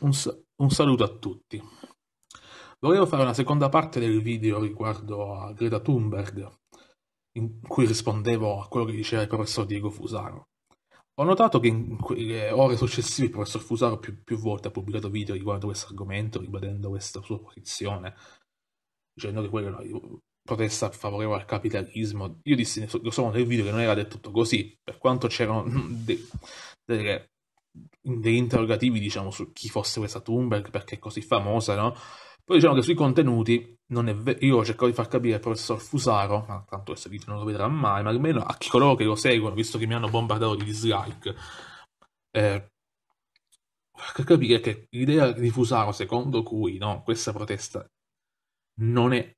Un, un saluto a tutti. Volevo fare una seconda parte del video riguardo a Greta Thunberg, in cui rispondevo a quello che diceva il professor Diego Fusaro. Ho notato che in quelle ore successive il professor Fusaro più, più volte ha pubblicato video riguardo questo argomento, ribadendo questa sua posizione, dicendo che quella è una protesta favorevole al capitalismo. Io dissi, lo so nel video che non era del tutto così, per quanto c'erano mm, delle degli interrogativi, diciamo, su chi fosse questa Thunberg, perché è così famosa, no? Poi diciamo che sui contenuti ver- io ho cercato di far capire al professor Fusaro, ma tanto questo video non lo vedrà mai, ma almeno a chi coloro che lo seguono, visto che mi hanno bombardato di dislike, eh, far capire che l'idea di Fusaro, secondo cui no, questa protesta non è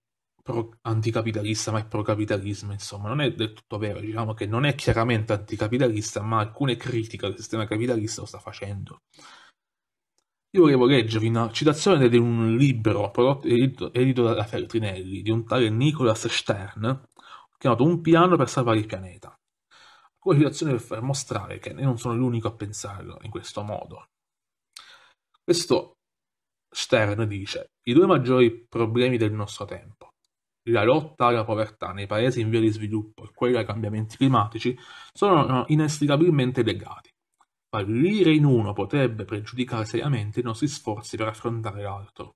pro anticapitalista ma è pro-capitalismo, insomma, non è del tutto vero, diciamo che non è chiaramente anticapitalista, ma alcune critiche al sistema capitalista lo sta facendo. Io volevo leggervi una citazione di un libro prodotto, edito, edito da Feltrinelli di un tale Nicholas Stern, chiamato Un piano per salvare il pianeta. Alcune citazioni per far mostrare che io non sono l'unico a pensarlo in questo modo. Questo Stern dice: I due maggiori problemi del nostro tempo la lotta alla povertà nei paesi in via di sviluppo e quella ai cambiamenti climatici sono inestricabilmente legati. Fallire in uno potrebbe pregiudicare seriamente i nostri sforzi per affrontare l'altro.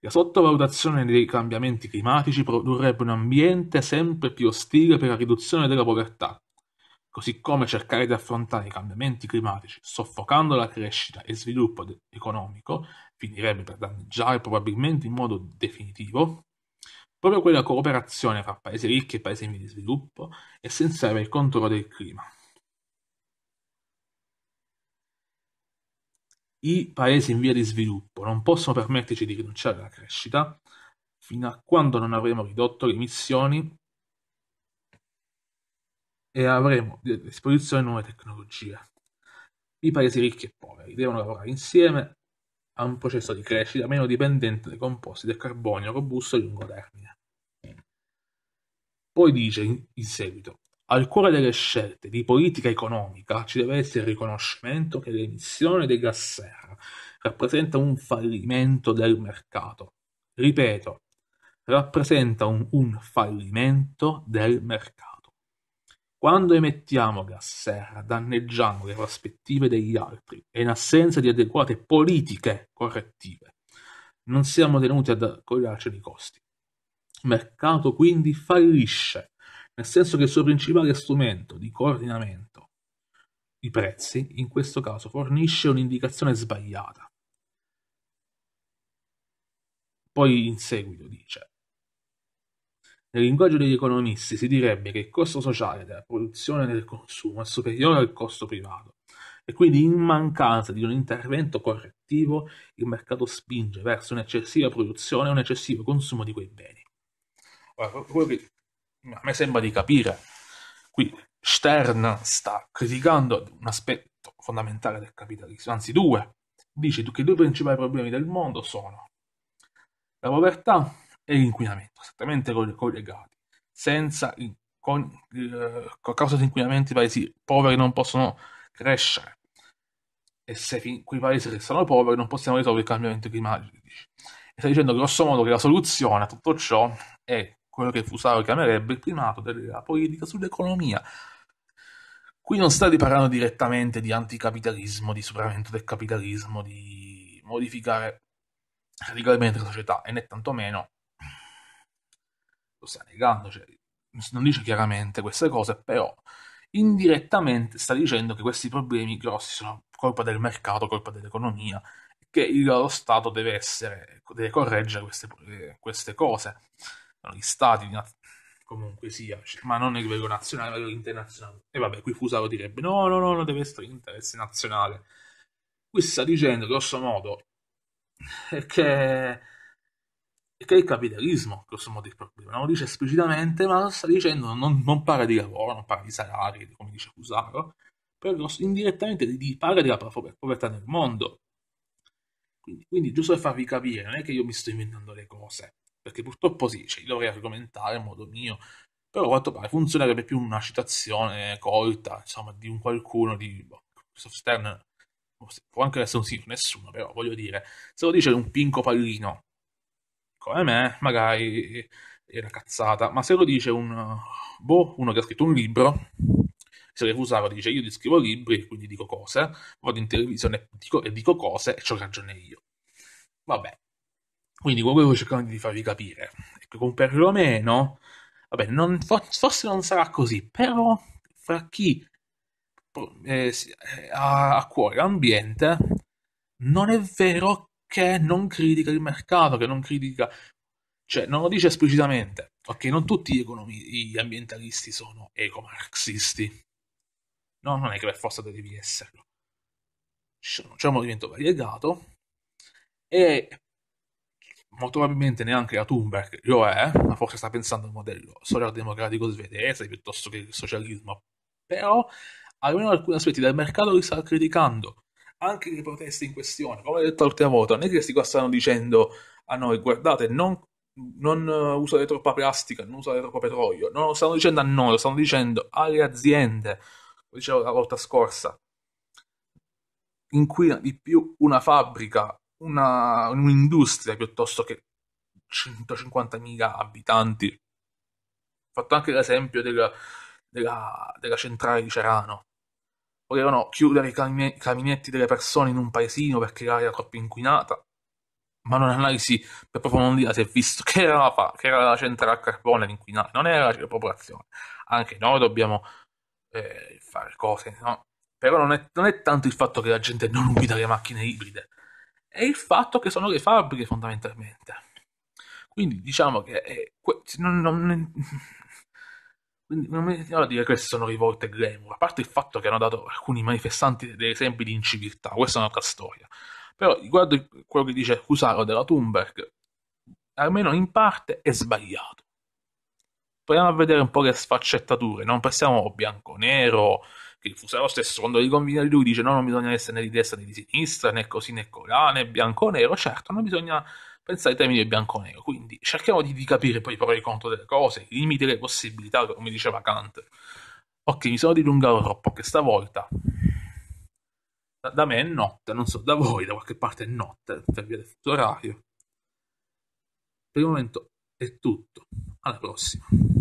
La sottovalutazione dei cambiamenti climatici produrrebbe un ambiente sempre più ostile per la riduzione della povertà, così come cercare di affrontare i cambiamenti climatici soffocando la crescita e sviluppo economico finirebbe per danneggiare probabilmente in modo definitivo proprio quella cooperazione fra paesi ricchi e paesi in via di sviluppo, è essenziale per il controllo del clima. I paesi in via di sviluppo non possono permetterci di rinunciare alla crescita fino a quando non avremo ridotto le emissioni e avremo a disposizione nuove tecnologie. I paesi ricchi e poveri devono lavorare insieme a un processo di crescita meno dipendente dai composti del carbonio robusto a lungo termine. Poi dice in seguito: "Al cuore delle scelte di politica economica ci deve essere il riconoscimento che l'emissione dei gas serra rappresenta un fallimento del mercato. Ripeto, rappresenta un, un fallimento del mercato. Quando emettiamo gas serra danneggiamo le prospettive degli altri e in assenza di adeguate politiche correttive non siamo tenuti ad accogliarci i costi mercato quindi fallisce, nel senso che il suo principale strumento di coordinamento, i prezzi, in questo caso fornisce un'indicazione sbagliata. Poi in seguito dice, nel linguaggio degli economisti si direbbe che il costo sociale della produzione e del consumo è superiore al costo privato e quindi in mancanza di un intervento correttivo il mercato spinge verso un'eccessiva produzione e un eccessivo consumo di quei beni. Eh, a me sembra di capire. Qui Stern sta criticando un aspetto fondamentale del capitalismo, anzi due. Dice che i due principali problemi del mondo sono la povertà e l'inquinamento, esattamente collegati. Senza, con, eh, a causa dell'inquinamento i paesi poveri non possono crescere. E se fin, quei paesi restano poveri non possiamo risolvere il cambiamento climatico. E sta dicendo grosso modo che la soluzione a tutto ciò è quello che Fusaro chiamerebbe il primato della politica sull'economia. Qui non state parlando direttamente di anticapitalismo, di superamento del capitalismo, di modificare radicalmente la società, e né tantomeno lo sta negando, cioè, non dice chiaramente queste cose, però indirettamente sta dicendo che questi problemi grossi sono colpa del mercato, colpa dell'economia, che lo Stato deve, essere, deve correggere queste, queste cose gli stati, comunque sia, cioè, ma non a livello nazionale, a livello internazionale. E vabbè, qui Fusaro direbbe no, no, no, non deve essere interesse nazionale. Qui sta dicendo, grosso modo, che, che è il capitalismo, grosso modo, il problema. Non lo dice esplicitamente, ma lo sta dicendo, non, non parla di lavoro, non parla di salari, come dice Cusaro, però indirettamente di, di, parla della povertà nel mondo. Quindi, quindi giusto per farvi capire, non è che io mi sto inventando le cose perché purtroppo sì, cioè, dovrei argomentare in modo mio, però a quanto pare funzionerebbe più una citazione colta, insomma, di un qualcuno di boh, Christoph Stern, può anche essere un sì, nessuno, però voglio dire, se lo dice un pinco pallino come me, magari è una cazzata, ma se lo dice un boh, uno che ha scritto un libro, se deve usare, dice io scrivo libri, quindi dico cose, vado in televisione dico, e dico cose e ho ragione io. Vabbè, quindi quello che sto cercando di farvi capire è che con perlomeno, vabbè, non, forse non sarà così, però fra chi boh, eh, eh, ha a cuore l'ambiente, non è vero che non critica il mercato, che non critica, cioè non lo dice esplicitamente, ok, non tutti gli, economi, gli ambientalisti sono ecomarxisti, no, non è che per forza devi esserlo, c'è un movimento variegato e molto probabilmente neanche la Thunberg lo è, ma forse sta pensando al modello socialdemocratico svedese piuttosto che il socialismo. Però almeno alcuni aspetti del mercato li sta criticando, anche le proteste in questione. Come ho detto l'ultima volta, non è che questi qua stanno dicendo a noi, guardate, non, non eh, usate troppa plastica, non usate troppo petrolio. Non lo stanno dicendo a noi, lo stanno dicendo alle aziende, come dicevo la volta scorsa. Inquina di più una fabbrica una, un'industria piuttosto che 150.000 abitanti. Ho fatto anche l'esempio della, della, della centrale di Cerano. Volevano chiudere i caminetti delle persone in un paesino perché l'aria era troppo inquinata, ma non un'analisi per approfondire si è visto che era, la, che era la centrale a carbone ad non era la popolazione. Anche noi dobbiamo eh, fare cose, no? Però non è, non è tanto il fatto che la gente non guida le macchine ibride, è il fatto che sono le fabbriche fondamentalmente. Quindi diciamo che è, eh, que- non, non, quindi non mi sentiamo a dire che queste sono rivolte glamour, a parte il fatto che hanno dato alcuni manifestanti degli esempi di inciviltà, questa è un'altra storia. Però riguardo quello che dice Cusaro della Thunberg, almeno in parte è sbagliato. Proviamo a vedere un po' le sfaccettature, non pensiamo bianco-nero, che fosse lo stesso, quando gli conviene lui dice no, non bisogna essere né di destra né di sinistra, né così né colà, né bianco-nero, certo, non bisogna pensare ai termini del bianco-nero, quindi cerchiamo di, di capire poi i il conto delle cose, i limiti delle possibilità, come diceva Kant. Ok, mi sono dilungato troppo anche stavolta. Da, da me è notte, non so da voi, da qualche parte è notte, per via del fuso orario. Per il momento è tutto, alla prossima.